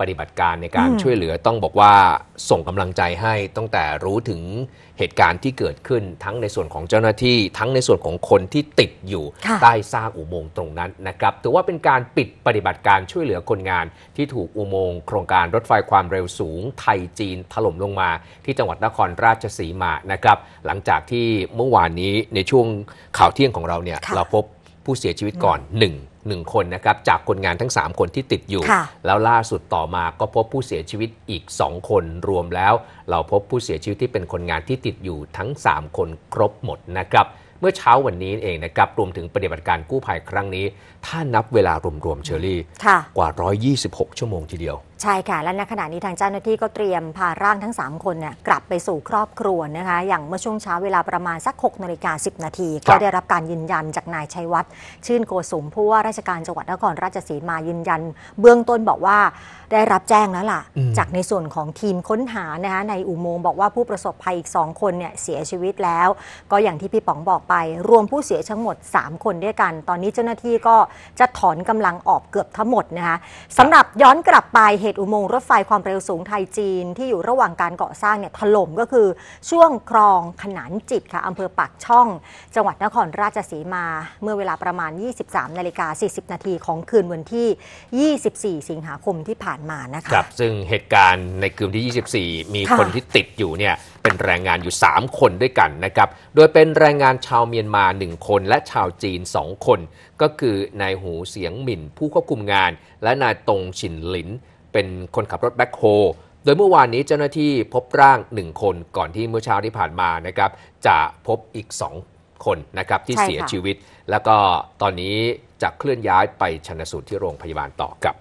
ปฏิบัติการในการช่วยเหลือต้องบอกว่าส่งกำลังใจให้ตั้งแต่รู้ถึงเหตุการณ์ที่เกิดขึ้นทั้งในส่วนของเจ้าหน้าที่ทั้งในส่วนของคนที่ติดอยู่ใต้ซากอุโมงค์ตรงนั้นนะครับถือว่าเป็นการปิดปฏิบัติการช่วยเหลือคนงาน ที่ถูกอุโมงค์โครงการรถไฟความเร็วสูง ไทยจีน ถล่มลงมา ที่จังหวัดนครราชสีมานะครับหลังจากที่เมื่อวานนี้ในช่วงข่าวเที่ยงของเราเนี่ยเราพบผู้เสียชีวิตก่อน1งคนนะครับจากคนงานทั้ง 3 คนที่ติดอยู่ แล้วล่าสุดต่อมาก็พบผู้เสียชีวิตอีก 2 คนรวมแล้ว เราพบผู้เสียชีวิตที่เป็นคนงานที่ติดอยู่ทั้ง 3 คนครบหมดนะครับเมื่อเช้าวันนี้เองนะครับรวมถึงปฏิบัติการกู้ภัยครั้งนี้ ถ้านับเวลารวมๆเชอรี่กว่า 126 ชั่วโมงทีเดียวใช่ค่ะ และในขณะนี้ทางเจ้าหน้าที่ก็เตรียมพาร่างทั้ง 3 คนเนี่ยกลับไปสู่ครอบครัวนะคะ อย่างเมื่อช่วงเช้าเวลาประมาณสัก6นาฬิกา10นาทีก็ได้รับการยืนยันจากนายชัยวัฒน์ชื่นโกสุมผู้ว่าราชการจังหวัดนครราชสีมายืนยันเบื้องต้นบอกว่าได้รับแจ้งแล้วล่ะ จากในส่วนของทีมค้นหานะคะในอุโมงค์บอกว่าผู้ประสบภัยอีก2คนเนี่ยเสียชีวิตแล้ว ก็อย่างที่พี่ป๋องบอกไปรวมผู้เสียทั้งหมด 3 คนด้วยกัน ตอนนี้เจ้าหน้าที่ก็จะถอนกำลังออกเกือบทั้งหมดนะคะสำหรับย้อนกลับไปเหตุอุโมงค์รถไฟความเร็วสูงไทยจีนที่อยู่ระหว่างการก่อสร้างเนี่ยถล่มก็คือช่วงคลองขนานจิตค่ะอำเภอปากช่อง จังหวัดนครราชสีมาเมื่อเวลาประมาณ 23นาฬิกา40 นาทีของคืน วันที่ 24 สิงหาคมที่ผ่านมานะคะครับซึ่งเหตุการณ์ในคืนที่ 24 มีคนที่ติดอยู่เนี่ยเป็นแรงงานอยู่ 3 คนด้วยกันนะครับโดยเป็นแรงงานชาวเมียนมา 1 คน และชาวจีน2คนก็คือนายหูเสียงหมิ่น ผู้ควบคุมงาน และนายตงฉินหลินเป็นคนขับรถแบ็คโฮ โดยเมื่อวานนี้เจ้าหน้าที่พบร่าง 1 คนก่อนที่เมื่อเช้าที่ผ่านมานะครับ จะพบอีก 2 คนนะครับ ที่เสียชีวิต แล้วก็ตอนนี้จะเคลื่อนย้ายไปชนสูตรที่โรงพยาบาลต่อกับ